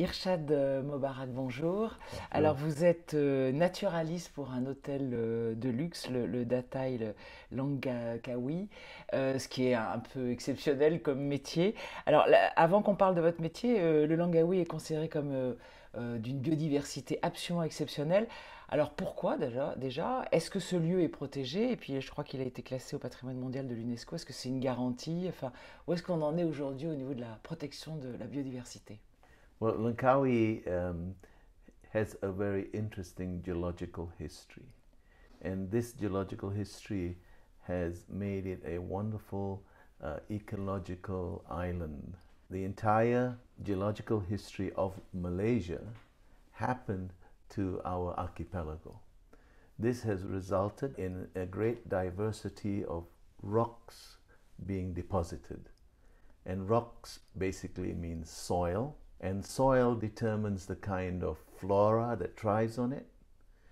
Irshad euh, Mobarak, bonjour. Alors vous êtes euh, naturaliste pour un hôtel euh, de luxe, le, le Langa Langkawi, ce qui est un peu exceptionnel comme métier. Alors avant qu'on parle de votre métier, le Langkawi est considéré comme d'une biodiversité absolument exceptionnelle. Alors pourquoi déjà, déjà Est-ce que ce lieu est protégé Et puis je crois qu'il a été classé au patrimoine mondial de l'UNESCO. Est-ce que c'est une garantie Enfin, où est-ce qu'on en est aujourd'hui au niveau de la protection de la biodiversité Well, Langkawi um, has a very interesting geological history. And this geological history has made it a wonderful uh, ecological island. The entire geological history of Malaysia happened to our archipelago. This has resulted in a great diversity of rocks being deposited. And rocks basically means soil and soil determines the kind of flora that thrives on it.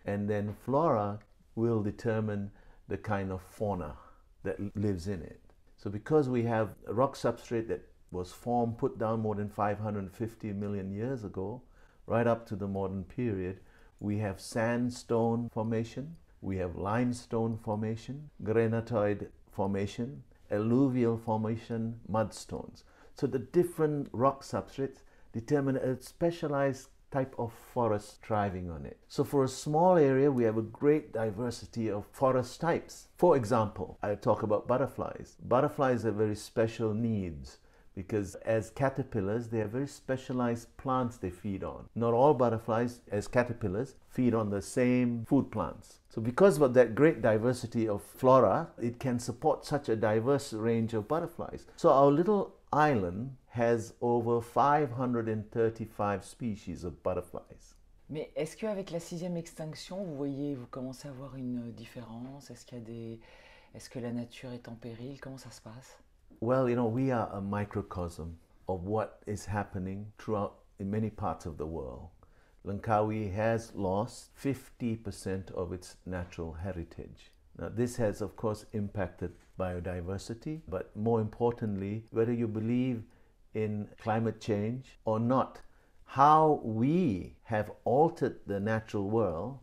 And then flora will determine the kind of fauna that lives in it. So because we have rock substrate that was formed, put down more than 550 million years ago, right up to the modern period, we have sandstone formation, we have limestone formation, granitoid formation, alluvial formation, mudstones. So the different rock substrates determine a specialized type of forest thriving on it. So for a small area, we have a great diversity of forest types. For example, I talk about butterflies. Butterflies have very special needs because as caterpillars they are very specialized plants they feed on not all butterflies as caterpillars feed on the same food plants so because of that great diversity of flora it can support such a diverse range of butterflies so our little island has over 535 species of butterflies Mais est-ce que avec la sixième extinction, vous voyez, vous commencez à voir une euh, différence Est-ce qu'il y a des... Est-ce que la nature est en péril Comment ça se passe well, you know, we are a microcosm of what is happening throughout in many parts of the world. Langkawi has lost 50% of its natural heritage. Now, this has, of course, impacted biodiversity, but more importantly, whether you believe in climate change or not, how we have altered the natural world,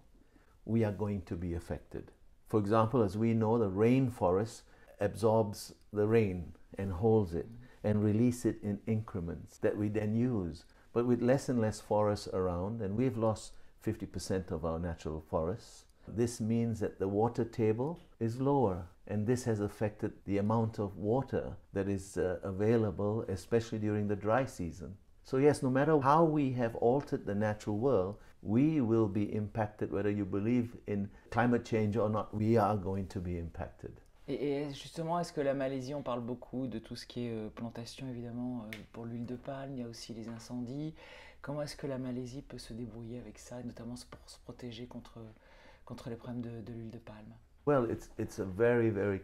we are going to be affected. For example, as we know, the rainforest absorbs the rain and holds it and release it in increments that we then use. But with less and less forests around, and we've lost 50% of our natural forests, this means that the water table is lower, and this has affected the amount of water that is uh, available, especially during the dry season. So, yes, no matter how we have altered the natural world, we will be impacted, whether you believe in climate change or not, we are going to be impacted. Et, justement, est-ce que la Malaisie, on parle beaucoup de tout ce qui est euh, plantation, évidemment, euh, pour l'huile de palme, il y a aussi les incendies. Comment est-ce que la Malaisie peut se débrouiller avec ça, notamment pour se protéger contre, contre les problèmes de, de l'huile de palme Well, it's, it's a very, very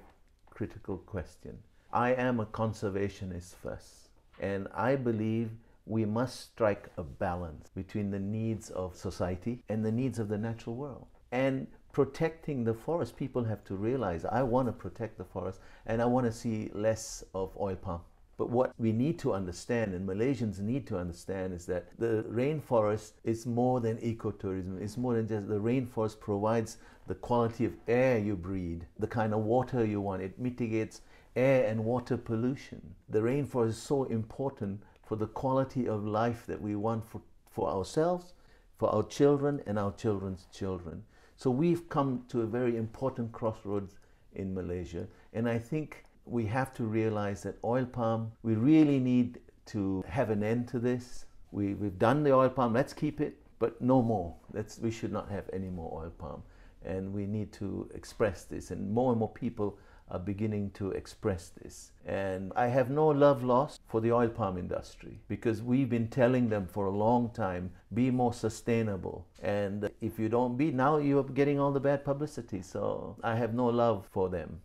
critical question. I am a conservationist first, and I believe we must strike a balance between the needs of society and the needs of the natural world. and protecting the forest. People have to realize I want to protect the forest and I want to see less of oil palm. But what we need to understand, and Malaysians need to understand, is that the rainforest is more than ecotourism. It's more than just the rainforest provides the quality of air you breathe, the kind of water you want. It mitigates air and water pollution. The rainforest is so important for the quality of life that we want for, for ourselves, for our children, and our children's children. So we've come to a very important crossroads in Malaysia, and I think we have to realize that oil palm, we really need to have an end to this. We, we've done the oil palm, let's keep it, but no more. Let's, we should not have any more oil palm. And we need to express this, and more and more people are beginning to express this. And I have no love lost for the oil palm industry because we've been telling them for a long time be more sustainable. And if you don't be, now you're getting all the bad publicity. So I have no love for them.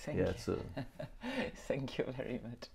Thank yeah, you. So. Thank you very much.